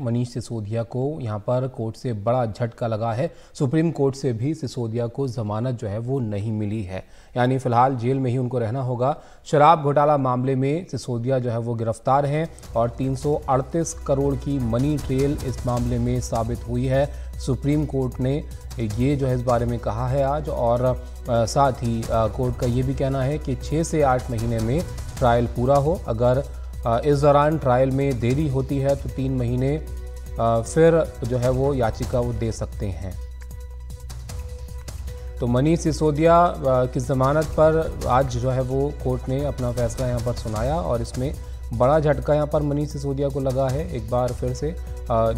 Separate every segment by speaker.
Speaker 1: मनीष सिसोदिया को यहाँ पर कोर्ट से बड़ा झटका लगा है सुप्रीम कोर्ट से भी सिसोदिया को जमानत जो है वो नहीं मिली है यानी फिलहाल जेल में ही उनको रहना होगा शराब घोटाला मामले में सिसोदिया जो है वो गिरफ्तार हैं और 338 करोड़ की मनी ट्रेल इस मामले में साबित हुई है सुप्रीम कोर्ट ने ये जो है इस बारे में कहा है आज और साथ ही कोर्ट का ये भी कहना है कि छः से आठ महीने में ट्रायल पूरा हो अगर इस दौरान ट्रायल में देरी होती है तो तीन महीने फिर जो है वो याचिका वो दे सकते हैं तो मनीष सिसोदिया की ज़मानत पर आज जो है वो कोर्ट ने अपना फैसला यहाँ पर सुनाया और इसमें बड़ा झटका यहाँ पर मनीष सिसोदिया को लगा है एक बार फिर से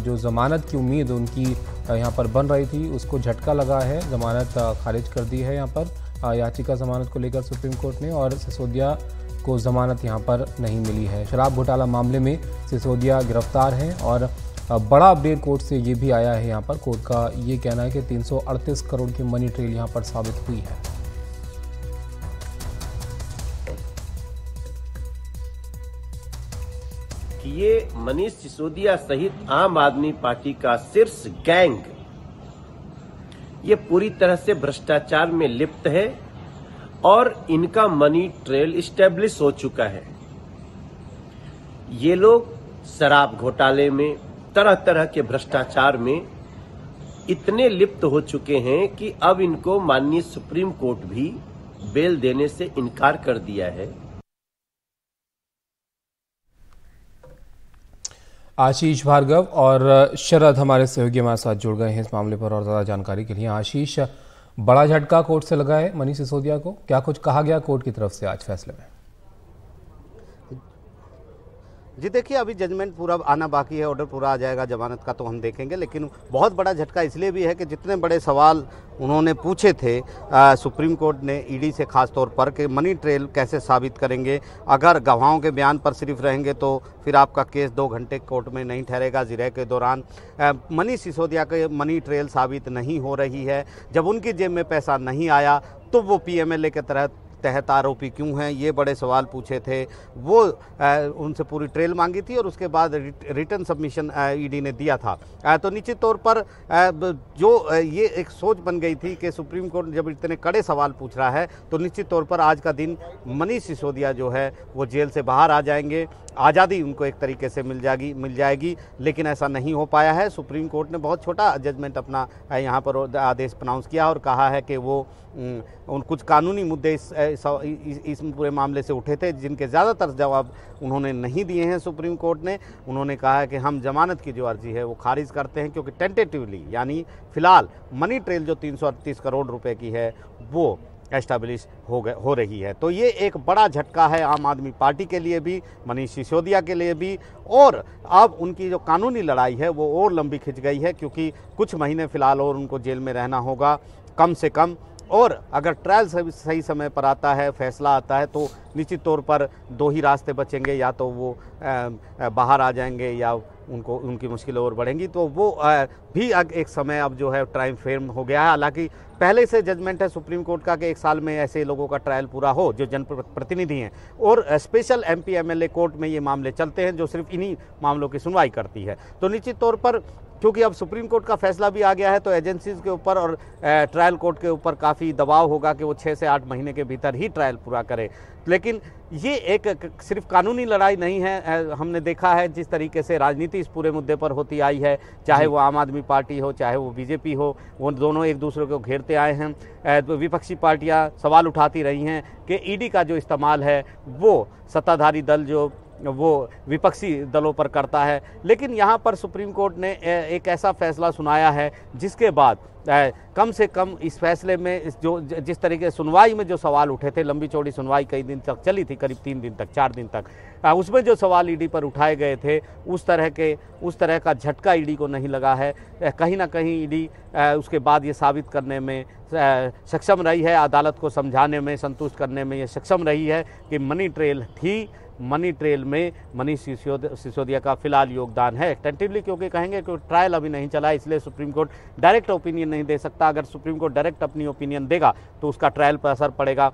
Speaker 1: जो ज़मानत की उम्मीद उनकी यहाँ पर बन रही थी उसको झटका लगा है ज़मानत खारिज कर दी है यहाँ पर याचिका ज़मानत को लेकर सुप्रीम कोर्ट ने और सिसोदिया को जमानत यहाँ पर नहीं मिली है शराब घोटाला मामले में सिसोदिया गिरफ्तार हैं और बड़ा अपडेट कोर्ट से ये भी आया है यहाँ पर कोर्ट का ये कहना है कि 338 करोड़ की मनी ट्रेल यहाँ पर साबित हुई है
Speaker 2: ये मनीष सिसोदिया सहित आम आदमी पार्टी का शीर्ष गैंग ये पूरी तरह से भ्रष्टाचार में लिप्त है और इनका मनी ट्रेल स्टेब्लिश हो चुका है ये लोग शराब घोटाले में तरह तरह के भ्रष्टाचार में इतने लिप्त हो चुके हैं कि अब इनको माननीय सुप्रीम कोर्ट भी बेल देने से इनकार कर दिया है
Speaker 1: आशीष भार्गव और शरद हमारे सहयोगी हमारे साथ जुड़ गए हैं इस मामले पर और ज़्यादा जानकारी के लिए आशीष बड़ा झटका कोर्ट से लगा है मनीष सिसोदिया को क्या कुछ कहा गया कोर्ट की तरफ से आज फैसले में
Speaker 3: जी देखिए अभी जजमेंट पूरा आना बाकी है ऑर्डर पूरा आ जाएगा जमानत का तो हम देखेंगे लेकिन बहुत बड़ा झटका इसलिए भी है कि जितने बड़े सवाल उन्होंने पूछे थे आ, सुप्रीम कोर्ट ने ईडी e से खास तौर पर कि मनी ट्रेल कैसे साबित करेंगे अगर गवाहों के बयान पर सिर्फ रहेंगे तो फिर आपका केस दो घंटे कोर्ट में नहीं ठहरेगा जिरह के दौरान मनीष सिसोदिया के मनी ट्रेल साबित नहीं हो रही है जब उनकी जेब में पैसा नहीं आया तो वो पी के तहत तहत आरोपी क्यों हैं ये बड़े सवाल पूछे थे वो आ, उनसे पूरी ट्रेल मांगी थी और उसके बाद रिटर्न सबमिशन ईडी ने दिया था आ, तो निश्चित तौर पर आ, जो ये एक सोच बन गई थी कि सुप्रीम कोर्ट जब इतने कड़े सवाल पूछ रहा है तो निश्चित तौर पर आज का दिन मनीष सिसोदिया जो है वो जेल से बाहर आ जाएंगे आज़ादी उनको एक तरीके से मिल जाएगी मिल जाएगी लेकिन ऐसा नहीं हो पाया है सुप्रीम कोर्ट ने बहुत छोटा जजमेंट अपना यहाँ पर आदेश प्रनाउंस किया और कहा है कि वो उन कुछ कानूनी मुद्दे इस इस, इस, पूरे मामले से उठे थे जिनके ज़्यादातर जवाब उन्होंने नहीं दिए हैं सुप्रीम कोर्ट ने उन्होंने कहा है कि हम जमानत की जो अर्जी है वो खारिज करते हैं क्योंकि टेंटेटिवली यानी फ़िलहाल मनी ट्रेल जो तीन करोड़ रुपये की है वो एस्टैब्लिश हो गए हो रही है तो ये एक बड़ा झटका है आम आदमी पार्टी के लिए भी मनीष सिसोदिया के लिए भी और अब उनकी जो कानूनी लड़ाई है वो और लंबी खिंच गई है क्योंकि कुछ महीने फ़िलहाल और उनको जेल में रहना होगा कम से कम और अगर ट्रायल सही समय पर आता है फैसला आता है तो निश्चित तौर पर दो ही रास्ते बचेंगे या तो वो बाहर आ जाएंगे या उनको उनकी मुश्किलें और बढ़ेंगी तो वो भी अब एक समय अब जो है टाइम फ्रेम हो गया है हालांकि पहले से जजमेंट है सुप्रीम कोर्ट का कि एक साल में ऐसे लोगों का ट्रायल पूरा हो जो जनप्रतिनिधि हैं और स्पेशल एम पी कोर्ट में ये मामले चलते हैं जो सिर्फ इन्हीं मामलों की सुनवाई करती है तो निश्चित तौर पर क्योंकि अब सुप्रीम कोर्ट का फैसला भी आ गया है तो एजेंसीज के ऊपर और ट्रायल कोर्ट के ऊपर काफ़ी दबाव होगा कि वो छः से आठ महीने के भीतर ही ट्रायल पूरा करें लेकिन ये एक सिर्फ कानूनी लड़ाई नहीं है हमने देखा है जिस तरीके से राजनीति इस पूरे मुद्दे पर होती आई है चाहे वो आम आदमी पार्टी हो चाहे वो बीजेपी हो वो दोनों एक दूसरे को घेरते आए हैं तो विपक्षी पार्टियां सवाल उठाती रही हैं कि ईडी का जो इस्तेमाल है वो सत्ताधारी दल जो वो विपक्षी दलों पर करता है लेकिन यहाँ पर सुप्रीम कोर्ट ने एक ऐसा फैसला सुनाया है जिसके बाद कम से कम इस फैसले में इस जो जिस तरीके सुनवाई में जो सवाल उठे थे लंबी चौड़ी सुनवाई कई दिन तक चली थी करीब तीन दिन तक चार दिन तक उसमें जो सवाल ईडी पर उठाए गए थे उस तरह के उस तरह का झटका ईडी को नहीं लगा है कहीं ना कहीं ईडी उसके बाद ये साबित करने में सक्षम रही है अदालत को समझाने में संतुष्ट करने में ये सक्षम रही है कि मनी ट्रेल थी मनी ट्रेल में मनीष सिसोदिया का फिलहाल योगदान है टेंटिवली क्योंकि कहेंगे कि ट्रायल अभी नहीं चला इसलिए सुप्रीम कोर्ट डायरेक्ट ओपिनियन नहीं दे सकता अगर सुप्रीम कोर्ट डायरेक्ट अपनी ओपिनियन देगा तो उसका ट्रायल पर असर पड़ेगा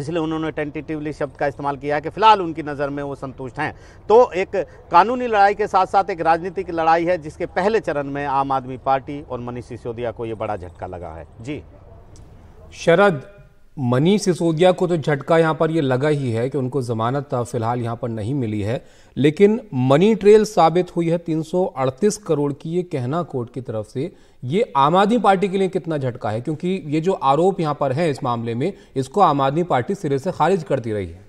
Speaker 3: इसलिए उन्होंने टेंटेटिवली शब्द का इस्तेमाल किया है कि फिलहाल उनकी नज़र में वो संतुष्ट हैं तो एक कानूनी लड़ाई के साथ साथ एक राजनीतिक लड़ाई है जिसके पहले चरण में आम आदमी पार्टी और मनीष सिसोदिया को ये बड़ा झटका लगा है जी
Speaker 1: शरद मनीष सिसोदिया को तो झटका यहाँ पर ये लगा ही है कि उनको जमानत फिलहाल यहाँ पर नहीं मिली है लेकिन मनी ट्रेल साबित हुई है 338 करोड़ की ये कहना कोर्ट की तरफ से ये आम आदमी पार्टी के लिए कितना झटका है क्योंकि ये जो आरोप यहाँ पर है इस मामले में इसको आम आदमी पार्टी सिरे से खारिज करती रही है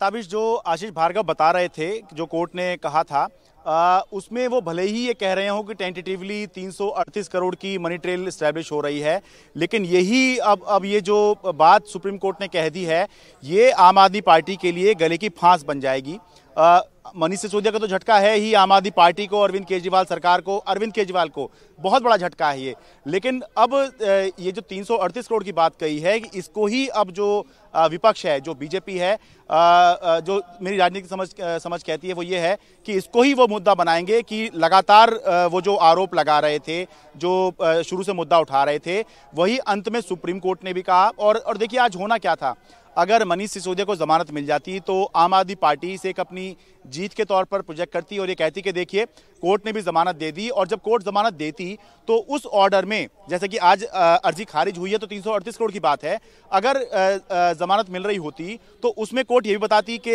Speaker 2: ताबिश जो आशीष भार्गव बता रहे थे जो कोर्ट ने कहा था आ, उसमें वो भले ही ये कह रहे हो कि टेंटेटिवली 338 करोड़ की मनी ट्रेल इस्टेब्लिश हो रही है लेकिन यही अब अब ये जो बात सुप्रीम कोर्ट ने कह दी है ये आम आदमी पार्टी के लिए गले की फांस बन जाएगी मनीष सिसोदिया का तो झटका है ही आम आदमी पार्टी को अरविंद केजरीवाल सरकार को अरविंद केजरीवाल को बहुत बड़ा झटका है ये लेकिन अब ये जो तीन करोड़ की बात कही है इसको ही अब जो विपक्ष है जो बीजेपी है जो मेरी राजनीतिक समझ समझ कहती है वो ये है कि इसको ही वो मुद्दा बनाएंगे कि लगातार वो जो आरोप लगा रहे थे जो शुरू से मुद्दा उठा रहे थे वही अंत में सुप्रीम कोर्ट ने भी कहा और और देखिए आज होना क्या था अगर मनीष सिसोदिया को ज़मानत मिल जाती तो आम आदमी पार्टी इसे एक अपनी जीत के तौर पर प्रोजेक्ट करती और ये कहती कि देखिए कोर्ट ने भी ज़मानत दे दी और जब कोर्ट ज़मानत देती तो उस ऑर्डर में जैसे कि आज अर्जी खारिज हुई है तो 338 करोड़ की बात है अगर ज़मानत मिल रही होती तो उसमें कोर्ट ये भी बताती कि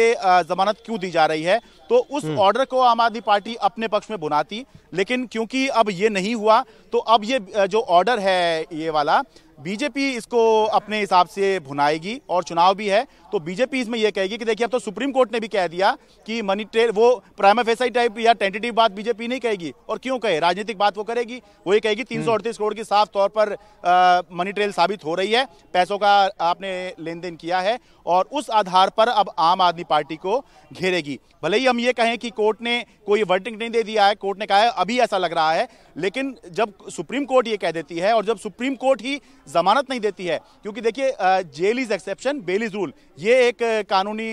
Speaker 2: ज़मानत क्यों दी जा रही है तो उस ऑर्डर हम्म। को आम आदमी पार्टी अपने पक्ष में बुनाती लेकिन क्योंकि अब ये नहीं हुआ तो अब ये जो ऑर्डर है ये वाला बीजेपी इसको अपने हिसाब से भुनाएगी और चुनाव भी है तो बीजेपी इसमें यह कहेगी कि देखिए अब तो सुप्रीम कोर्ट ने भी कह दिया कि मनी ट्रेल वो प्राइम एफ टाइप या टेंटेटिव बात बीजेपी नहीं कहेगी और क्यों कहे राजनीतिक बात वो करेगी वो ये कहेगी तीन हम्म। करोड़ की साफ तौर पर आ, मनी ट्रेल साबित हो रही है पैसों का आपने लेन देन किया है और उस आधार पर अब आम आदमी पार्टी को घेरेगी भले ही हम ये कहें कि कोर्ट ने कोई वर्डिंग नहीं दे दिया है कोर्ट ने कहा है अभी ऐसा लग रहा है लेकिन जब सुप्रीम कोर्ट ये कह देती है और जब सुप्रीम कोर्ट ही ज़मानत नहीं देती है क्योंकि देखिए jail is exception bail is rule ये एक कानूनी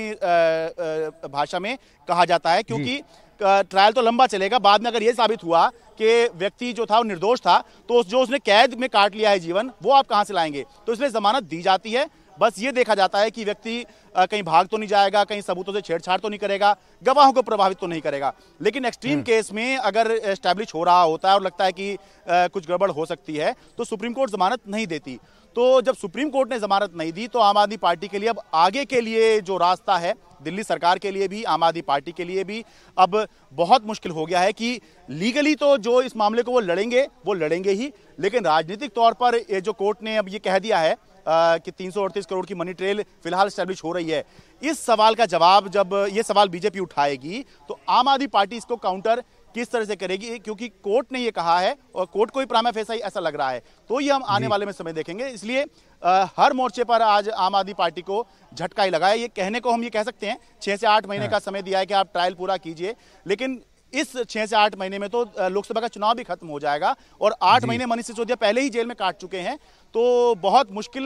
Speaker 2: भाषा में कहा जाता है क्योंकि ट्रायल तो लंबा चलेगा बाद में अगर ये साबित हुआ कि व्यक्ति जो था वो निर्दोष था तो जो उसने कैद में काट लिया है जीवन वो आप कहाँ से लाएंगे तो इसलिए ज़मानत दी जाती है बस ये देखा जाता है कि व्यक्ति कहीं भाग तो नहीं जाएगा कहीं सबूतों से छेड़छाड़ तो नहीं करेगा गवाहों को प्रभावित तो नहीं करेगा लेकिन एक्सट्रीम हम्म। केस में अगर स्टैब्लिश हो रहा होता है और लगता है कि कुछ गड़बड़ हो सकती है तो सुप्रीम कोर्ट जमानत नहीं देती तो जब सुप्रीम कोर्ट ने जमानत नहीं दी तो आम आदमी पार्टी के लिए अब आगे के लिए जो रास्ता है दिल्ली सरकार के लिए भी आम आदमी पार्टी के लिए भी अब बहुत मुश्किल हो गया है कि लीगली तो जो इस मामले को वो लड़ेंगे वो लड़ेंगे ही लेकिन राजनीतिक तौर पर ये जो कोर्ट ने अब ये कह दिया है कि तीन करोड़ की मनी ट्रेल फिलहाल स्टैब्लिश हो रही है इस सवाल का जवाब जब ये सवाल बीजेपी उठाएगी तो आम आदमी पार्टी इसको काउंटर किस तरह से करेगी क्योंकि कोर्ट ने ये कहा है और कोर्ट को ही प्रामा फैसा ही ऐसा लग रहा है तो ये हम आने वाले में समय देखेंगे इसलिए आ, हर मोर्चे पर आज आम आदमी पार्टी को झटका ही लगा है ये कहने को हम ये कह सकते हैं छः से आठ महीने हाँ। का समय दिया है कि आप ट्रायल पूरा कीजिए लेकिन इस छह से आठ महीने में तो लोकसभा का चुनाव भी खत्म हो जाएगा और आठ महीने मनीष सिसोदिया पहले ही जेल में काट चुके हैं तो बहुत मुश्किल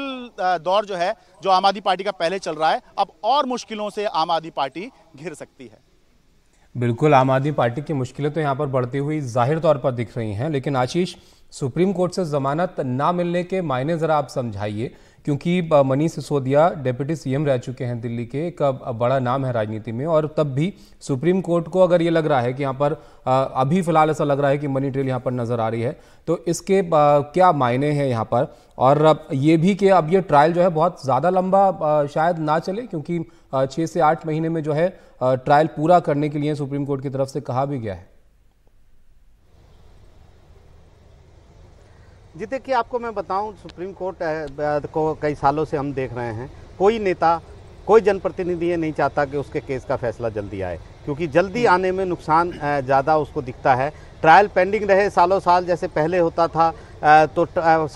Speaker 2: दौर जो है जो आम आदमी पार्टी का पहले चल रहा है अब और मुश्किलों से आम आदमी पार्टी घिर सकती है
Speaker 1: बिल्कुल आम आदमी पार्टी की मुश्किलें तो यहाँ पर बढ़ती हुई जाहिर तौर पर दिख रही हैं लेकिन आशीष सुप्रीम कोर्ट से जमानत ना मिलने के मायने ज़रा आप समझाइए क्योंकि मनीष सिसोदिया डेप्यूटी सीएम रह चुके हैं दिल्ली के एक बड़ा नाम है राजनीति में और तब भी सुप्रीम कोर्ट को अगर ये लग रहा है कि यहाँ पर अभी फिलहाल ऐसा लग रहा है कि मनी ट्रेल यहाँ पर नजर आ रही है तो इसके क्या मायने हैं यहाँ पर और ये भी कि अब ये ट्रायल जो है बहुत ज़्यादा लंबा शायद ना चले क्योंकि छः से आठ महीने में जो है ट्रायल पूरा करने के लिए सुप्रीम कोर्ट की तरफ से कहा भी गया है
Speaker 3: जी देखिए आपको मैं बताऊं सुप्रीम कोर्ट को कई सालों से हम देख रहे हैं कोई नेता कोई जनप्रतिनिधि ये नहीं चाहता कि उसके केस का फैसला जल्दी आए क्योंकि जल्दी हम्म। आने में नुकसान ज़्यादा उसको दिखता है ट्रायल पेंडिंग रहे सालों साल जैसे पहले होता था तो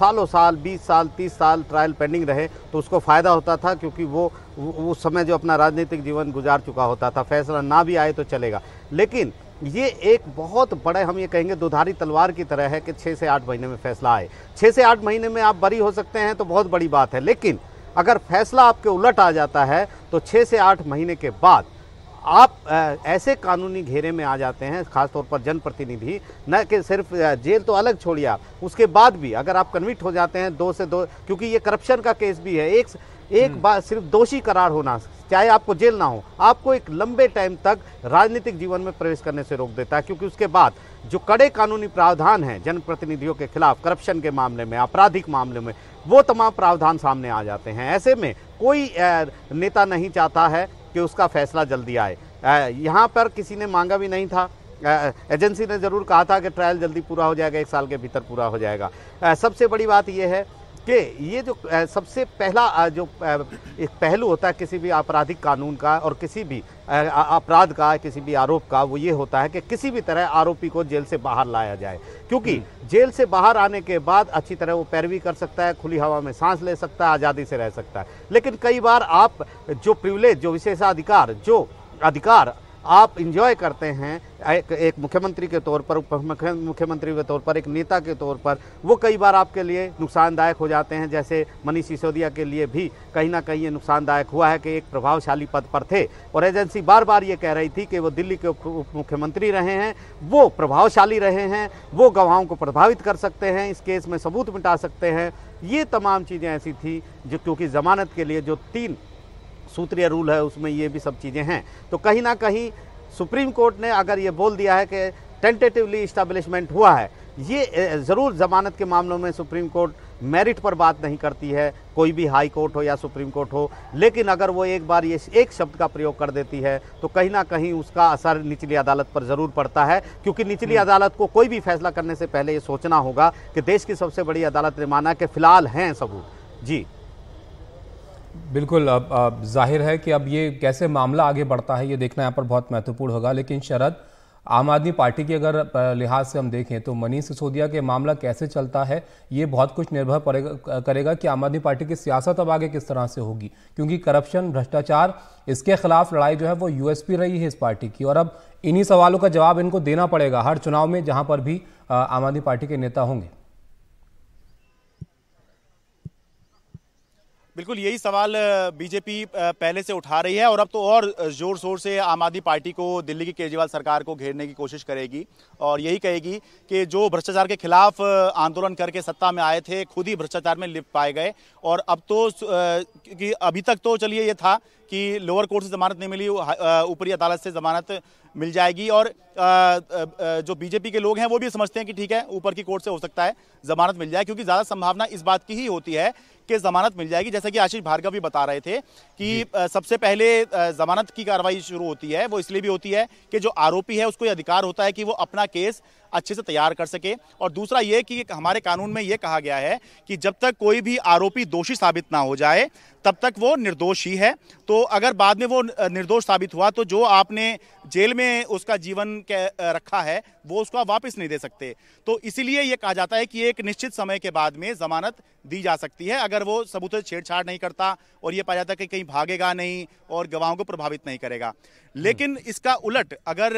Speaker 3: सालों साल 20 साल 30 साल ट्रायल पेंडिंग रहे तो उसको फ़ायदा होता था क्योंकि वो उस समय जो अपना राजनीतिक जीवन गुजार चुका होता था फैसला ना भी आए तो चलेगा लेकिन ये एक बहुत बड़े हम ये कहेंगे दुधारी तलवार की तरह है कि छः से आठ महीने में फैसला आए छः से आठ महीने में आप बरी हो सकते हैं तो बहुत बड़ी बात है लेकिन अगर फैसला आपके उलट आ जाता है तो छः से आठ महीने के बाद आप ऐसे कानूनी घेरे में आ जाते हैं खासतौर पर जनप्रतिनिधि न कि सिर्फ जेल तो अलग छोड़िए आप उसके बाद भी अगर आप कन्विट हो जाते हैं दो से दो क्योंकि ये करप्शन का केस भी है एक एक हम्म। बात सिर्फ दोषी करार होना चाहे आपको जेल ना हो आपको एक लंबे टाइम तक राजनीतिक जीवन में प्रवेश करने से रोक देता है क्योंकि उसके बाद जो कड़े कानूनी प्रावधान हैं जनप्रतिनिधियों के खिलाफ करप्शन के मामले में आपराधिक मामले में वो तमाम प्रावधान सामने आ जाते हैं ऐसे में कोई नेता नहीं चाहता है कि उसका फैसला जल्दी आए यहाँ पर किसी ने मांगा भी नहीं था एजेंसी ने ज़रूर कहा था कि ट्रायल जल्दी पूरा हो जाएगा एक साल के भीतर पूरा हो जाएगा सबसे बड़ी बात यह है कि ये जो सबसे पहला जो एक पहलू होता है किसी भी आपराधिक कानून का और किसी भी अपराध का किसी भी आरोप का वो ये होता है कि किसी भी तरह आरोपी को जेल से बाहर लाया जाए क्योंकि हम्म। जेल से बाहर आने के बाद अच्छी तरह वो पैरवी कर सकता है खुली हवा में सांस ले सकता है आज़ादी से रह सकता है लेकिन कई बार आप जो प्रिवलेज जो विशेषाधिकार जो अधिकार आप इंजॉय करते हैं एक, एक मुख्यमंत्री के तौर पर मुख्यमंत्री के तौर पर एक नेता के तौर पर वो कई बार आपके लिए नुकसानदायक हो जाते हैं जैसे मनीष सिसोदिया के लिए भी कहीं ना कहीं ये नुकसानदायक हुआ है कि एक प्रभावशाली पद पर थे और एजेंसी बार बार ये कह रही थी कि वो दिल्ली के उप मुख्यमंत्री रहे हैं वो प्रभावशाली रहे हैं वो गवाहों को प्रभावित कर सकते हैं इस केस में सबूत मिटा सकते हैं ये तमाम चीज़ें ऐसी थी जो क्योंकि ज़मानत के लिए जो तीन सूत्रीय रूल है उसमें ये भी सब चीज़ें हैं तो कहीं ना कहीं सुप्रीम कोर्ट ने अगर ये बोल दिया है कि टेंटेटिवली इस्टेब्लिशमेंट हुआ है ये ज़रूर ज़मानत के मामलों में सुप्रीम कोर्ट मेरिट पर बात नहीं करती है कोई भी हाई कोर्ट हो या सुप्रीम कोर्ट हो लेकिन अगर वो एक बार ये एक शब्द का प्रयोग कर देती है तो कहीं ना कहीं उसका असर निचली अदालत पर ज़रूर पड़ता है क्योंकि निचली हम्म। अदालत को कोई भी फैसला करने से पहले ये सोचना होगा कि देश की सबसे बड़ी अदालत ने माना कि फ़िलहाल हैं सबूत जी
Speaker 1: बिल्कुल अब, अब जाहिर है कि अब ये कैसे मामला आगे बढ़ता है ये देखना यहाँ पर बहुत महत्वपूर्ण होगा लेकिन शरद आम आदमी पार्टी की अगर लिहाज से हम देखें तो मनीष सिसोदिया के मामला कैसे चलता है ये बहुत कुछ निर्भर करेगा कि आम आदमी पार्टी की सियासत अब आगे किस तरह से होगी क्योंकि करप्शन भ्रष्टाचार इसके खिलाफ लड़ाई जो है वो यूएसपी रही है इस पार्टी की और अब इन्हीं सवालों का जवाब इनको देना पड़ेगा हर चुनाव में जहाँ पर भी आम आदमी पार्टी के नेता होंगे
Speaker 2: बिल्कुल यही सवाल बीजेपी पहले से उठा रही है और अब तो और जोर शोर से आम आदमी पार्टी को दिल्ली की केजरीवाल सरकार को घेरने की कोशिश करेगी और यही कहेगी कि जो भ्रष्टाचार के खिलाफ आंदोलन करके सत्ता में आए थे खुद ही भ्रष्टाचार में लिप पाए गए और अब तो क्योंकि अभी तक तो चलिए ये था कि लोअर कोर्ट से ज़मानत नहीं मिली ऊपरी अदालत से ज़मानत मिल जाएगी और जो बीजेपी के लोग हैं वो भी समझते हैं कि ठीक है ऊपर की कोर्ट से हो सकता है ज़मानत मिल जाए क्योंकि ज़्यादा संभावना इस बात की ही होती है कि ज़मानत मिल जाएगी जैसा कि आशीष भार्गव भी बता रहे थे कि सबसे पहले ज़मानत की कार्रवाई शुरू होती है वो इसलिए भी होती है कि जो आरोपी है उसको अधिकार होता है कि वो अपना केस अच्छे से तैयार कर सके और दूसरा ये कि हमारे कानून में ये कहा गया है कि जब तक कोई भी आरोपी दोषी साबित ना हो जाए तब तक वो निर्दोष ही है तो अगर बाद में वो निर्दोष साबित हुआ तो जो आपने जेल में उसका जीवन रखा है वो उसको आप वापस नहीं दे सकते तो इसीलिए ये कहा जाता है कि एक निश्चित समय के बाद में जमानत दी जा सकती है अगर वो सबूतों से छेड़छाड़ नहीं करता और ये पाया जाता है कि कहीं भागेगा नहीं और गवाहों को प्रभावित नहीं करेगा लेकिन इसका उलट अगर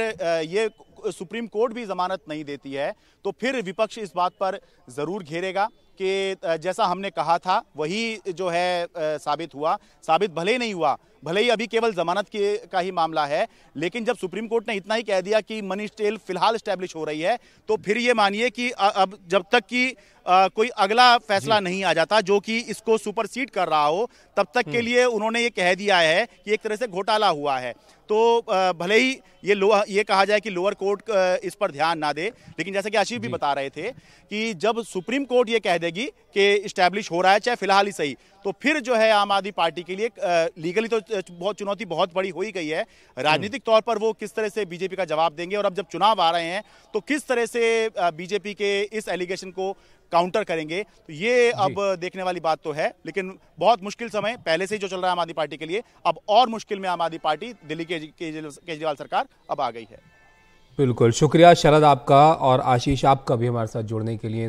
Speaker 2: ये सुप्रीम कोर्ट भी जमानत नहीं देती है तो फिर विपक्ष इस बात पर ज़रूर घेरेगा कि जैसा हमने कहा था वही जो है साबित हुआ साबित भले ही नहीं हुआ भले ही अभी केवल जमानत के का ही मामला है लेकिन जब सुप्रीम कोर्ट ने इतना ही कह दिया कि मनी स्टेल फिलहाल स्टैब्लिश हो रही है तो फिर ये मानिए कि अब जब तक कि आ, कोई अगला फैसला नहीं आ जाता जो कि इसको सुपर सीट कर रहा हो तब तक के हम्म। लिए उन्होंने ये कह दिया है कि एक तरह से घोटाला हुआ है तो भले ही ये लो ये कहा जाए कि लोअर कोर्ट इस पर ध्यान ना दे लेकिन जैसा कि आशीष भी बता रहे थे कि जब सुप्रीम कोर्ट ये कह देगी कि इस्टेब्लिश हो रहा है चाहे फिलहाल ही सही तो फिर जो है आम आदमी पार्टी के लिए लीगली तो बहुत चुनौती बहुत बड़ी हो ही गई है हम्म। राजनीतिक तौर पर वो किस तरह से बीजेपी का जवाब देंगे और अब जब चुनाव आ रहे हैं तो किस तरह से बीजेपी के इस एलिगेशन को काउंटर करेंगे तो ये अब देखने वाली बात तो है लेकिन बहुत मुश्किल समय पहले से ही जो चल रहा है आम आदमी पार्टी के लिए अब और मुश्किल में आम आदमी पार्टी दिल्ली के केजरीवाल सरकार अब आ गई है
Speaker 1: बिल्कुल शुक्रिया शरद आपका और आशीष आपका भी हमारे साथ जुड़ने के लिए